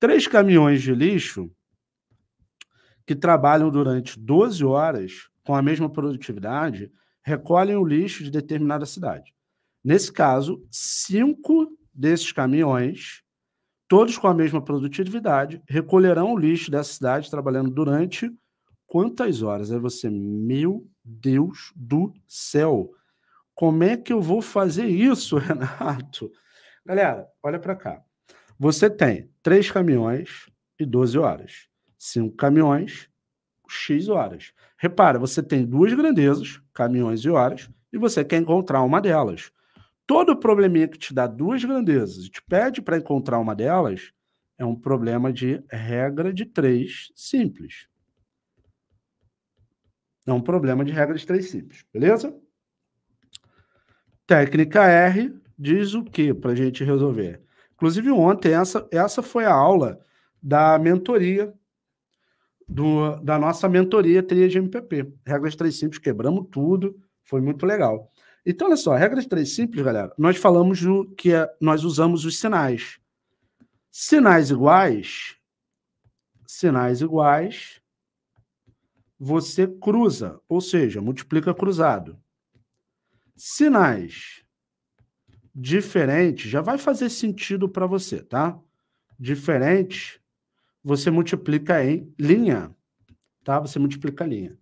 três caminhões de lixo que trabalham durante 12 horas com a mesma produtividade recolhem o lixo de determinada cidade. Nesse caso, cinco desses caminhões, todos com a mesma produtividade, recolherão o lixo dessa cidade trabalhando durante quantas horas? Aí você, meu Deus do céu, como é que eu vou fazer isso, Renato? Galera, olha para cá. Você tem três caminhões e 12 horas. Cinco caminhões, X horas. Repara, você tem duas grandezas, caminhões e horas, e você quer encontrar uma delas. Todo probleminha que te dá duas grandezas e te pede para encontrar uma delas é um problema de regra de três simples. É um problema de regra de três simples, beleza? Técnica R diz o que para a gente resolver? Inclusive, ontem, essa, essa foi a aula da mentoria, do, da nossa mentoria Tria de MPP. Regras três simples, quebramos tudo, foi muito legal. Então, olha só, regras três simples, galera, nós falamos do que é, nós usamos os sinais. Sinais iguais, sinais iguais, você cruza, ou seja, multiplica cruzado. Sinais diferente, já vai fazer sentido para você, tá? Diferente, você multiplica em linha, tá? Você multiplica linha,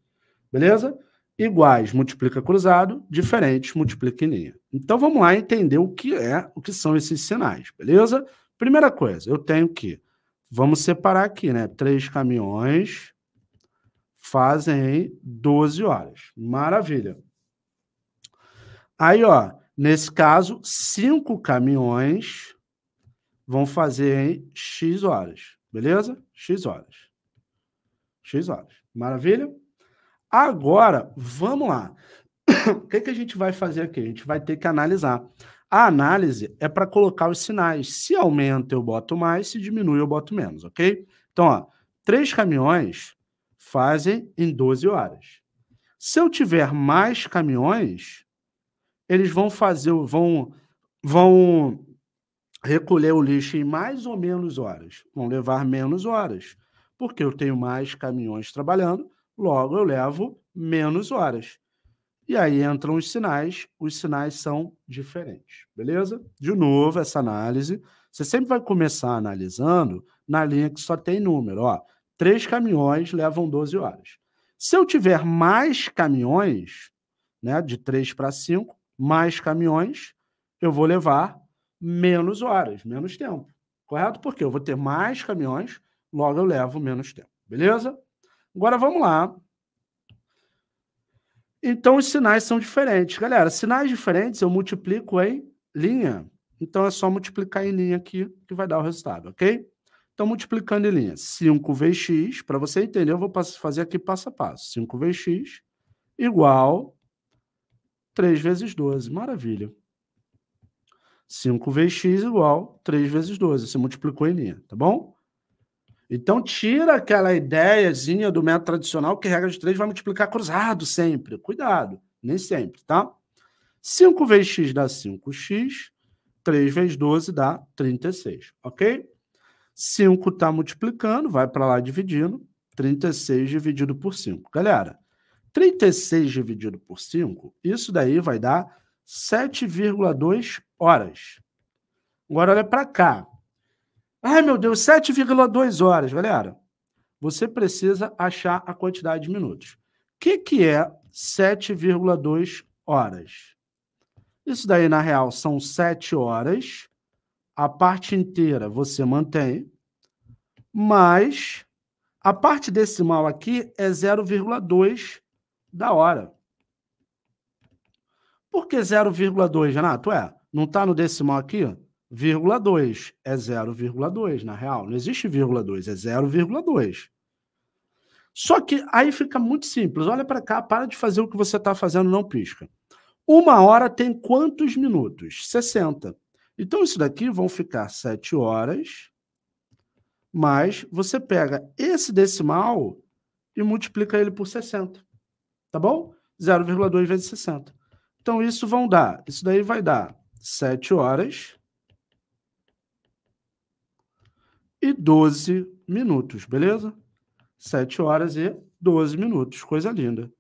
beleza? Iguais multiplica cruzado, diferentes multiplica em linha. Então vamos lá entender o que é, o que são esses sinais, beleza? Primeira coisa, eu tenho que, vamos separar aqui, né? Três caminhões fazem 12 horas. Maravilha. Aí, ó, Nesse caso, cinco caminhões vão fazer em X horas. Beleza? X horas. X horas. Maravilha? Agora, vamos lá. o que, que a gente vai fazer aqui? A gente vai ter que analisar. A análise é para colocar os sinais. Se aumenta, eu boto mais. Se diminui, eu boto menos, ok? Então, ó, três caminhões fazem em 12 horas. Se eu tiver mais caminhões, eles vão fazer, vão, vão recolher o lixo em mais ou menos horas. Vão levar menos horas, porque eu tenho mais caminhões trabalhando, logo eu levo menos horas. E aí entram os sinais, os sinais são diferentes, beleza? De novo, essa análise, você sempre vai começar analisando na linha que só tem número, ó. Três caminhões levam 12 horas. Se eu tiver mais caminhões, né, de três para cinco mais caminhões, eu vou levar menos horas, menos tempo. Correto? Porque eu vou ter mais caminhões, logo eu levo menos tempo. Beleza? Agora vamos lá. Então os sinais são diferentes. Galera, sinais diferentes eu multiplico em linha. Então é só multiplicar em linha aqui que vai dar o resultado, ok? Então multiplicando em linha. 5 vezes x, para você entender, eu vou fazer aqui passo a passo. 5 vezes x igual 3 vezes 12. Maravilha. 5 vezes x igual 3 vezes 12. Você multiplicou em linha, tá bom? Então tira aquela ideiazinha do método tradicional que regra de 3 vai multiplicar cruzado sempre. Cuidado, nem sempre, tá? 5 vezes x dá 5x, 3 vezes 12 dá 36, ok? 5 está multiplicando, vai para lá dividindo, 36 dividido por 5. Galera, 36 dividido por 5, isso daí vai dar 7,2 horas. Agora olha para cá. Ai, meu Deus, 7,2 horas, galera. Você precisa achar a quantidade de minutos. O que, que é 7,2 horas? Isso daí, na real, são 7 horas. A parte inteira você mantém, mas a parte decimal aqui é 0,2 da hora. Por que 0,2, Renato? É, não está no decimal aqui? Vírgula 2. É 0,2, na real. Não existe vírgula 2, é 0,2. Só que aí fica muito simples. Olha para cá, para de fazer o que você está fazendo, não pisca. Uma hora tem quantos minutos? 60. Então, isso daqui vão ficar 7 horas, mas você pega esse decimal e multiplica ele por 60. Tá bom? 0,2 vezes 60. Então, isso vão dar, isso daí vai dar 7 horas e 12 minutos, beleza? 7 horas e 12 minutos, coisa linda.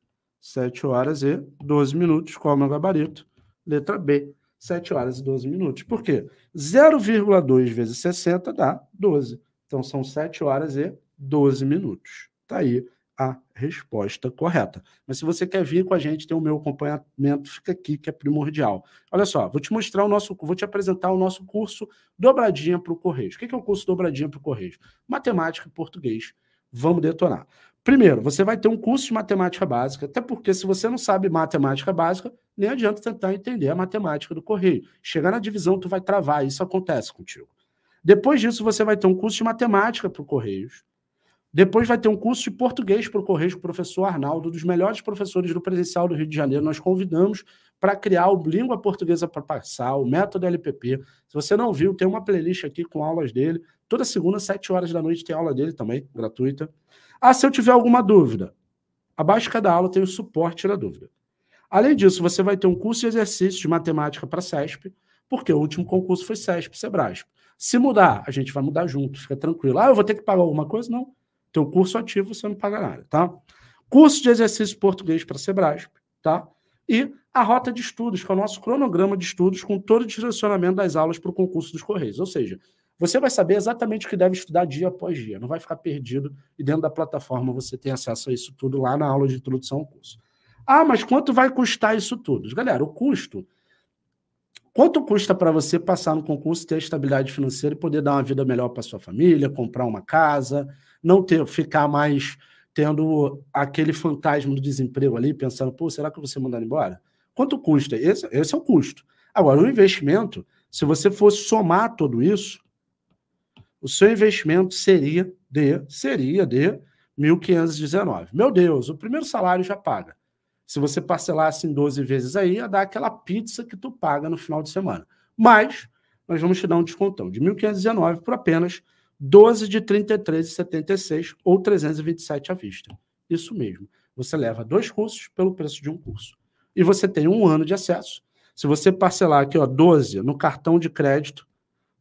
7 horas e 12 minutos, qual é o meu gabarito? Letra B, 7 horas e 12 minutos. Por quê? 0,2 vezes 60 dá 12. Então, são 7 horas e 12 minutos. Tá aí a resposta correta. Mas se você quer vir com a gente, tem o meu acompanhamento, fica aqui que é primordial. Olha só, vou te mostrar o nosso, vou te apresentar o nosso curso Dobradinha para o Correio. O que é o curso Dobradinha para o Correio? Matemática e português. Vamos detonar. Primeiro, você vai ter um curso de matemática básica, até porque se você não sabe matemática básica, nem adianta tentar entender a matemática do correio. Chegar na divisão, tu vai travar, isso acontece contigo. Depois disso, você vai ter um curso de matemática para o Correios, depois vai ter um curso de português para o Correio com o professor Arnaldo, dos melhores professores do presencial do Rio de Janeiro. Nós convidamos para criar o Língua Portuguesa para Passar, o método LPP. Se você não viu, tem uma playlist aqui com aulas dele. Toda segunda, às 7 horas da noite, tem aula dele também, gratuita. Ah, se eu tiver alguma dúvida, abaixo de cada aula tem o suporte da dúvida. Além disso, você vai ter um curso de exercícios de matemática para SESP, porque o último concurso foi SESP, Sebrasp. Se mudar, a gente vai mudar junto, fica tranquilo. Ah, eu vou ter que pagar alguma coisa? Não teu curso ativo você não paga nada, tá? Curso de exercício português para Sebrasp, tá? E a rota de estudos, que é o nosso cronograma de estudos com todo o direcionamento das aulas para o concurso dos Correios. Ou seja, você vai saber exatamente o que deve estudar dia após dia, não vai ficar perdido e dentro da plataforma você tem acesso a isso tudo lá na aula de introdução ao curso. Ah, mas quanto vai custar isso tudo? Galera, o custo Quanto custa para você passar no concurso, ter estabilidade financeira e poder dar uma vida melhor para sua família, comprar uma casa, não ter, ficar mais tendo aquele fantasma do desemprego ali, pensando, pô, será que eu vou ser mandado embora? Quanto custa? Esse, esse é o custo. Agora, o investimento, se você fosse somar tudo isso, o seu investimento seria de, seria de 1.519. Meu Deus, o primeiro salário já paga. Se você parcelasse em 12 vezes aí, ia dar aquela pizza que tu paga no final de semana. Mas nós vamos te dar um descontão de 1.519 por apenas 12 de 33,76 ou 327 à vista. Isso mesmo. Você leva dois cursos pelo preço de um curso. E você tem um ano de acesso. Se você parcelar aqui, ó, 12 no cartão de crédito,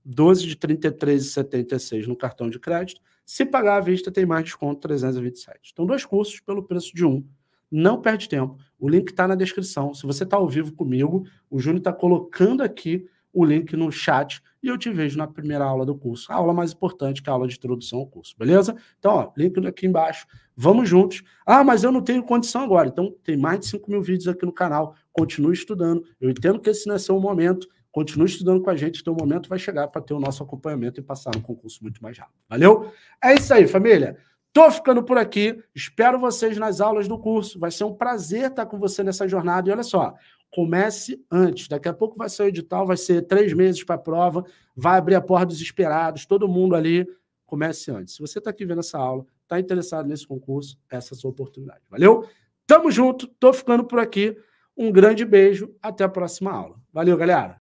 12 de 33,76 no cartão de crédito. Se pagar à vista, tem mais desconto 327. Então, dois cursos pelo preço de um não perde tempo. O link está na descrição. Se você está ao vivo comigo, o Júnior está colocando aqui o link no chat e eu te vejo na primeira aula do curso. A aula mais importante que é a aula de introdução ao curso, beleza? Então, ó, link aqui embaixo. Vamos juntos. Ah, mas eu não tenho condição agora. Então, tem mais de 5 mil vídeos aqui no canal. Continue estudando. Eu entendo que esse não é seu momento. Continue estudando com a gente, teu momento vai chegar para ter o nosso acompanhamento e passar no concurso muito mais rápido. Valeu? É isso aí, família. Estou ficando por aqui. Espero vocês nas aulas do curso. Vai ser um prazer estar com você nessa jornada. E olha só, comece antes. Daqui a pouco vai ser o edital, vai ser três meses para a prova, vai abrir a porta dos esperados, todo mundo ali. Comece antes. Se você está aqui vendo essa aula, está interessado nesse concurso, essa é a sua oportunidade. Valeu? Tamo junto. Estou ficando por aqui. Um grande beijo. Até a próxima aula. Valeu, galera.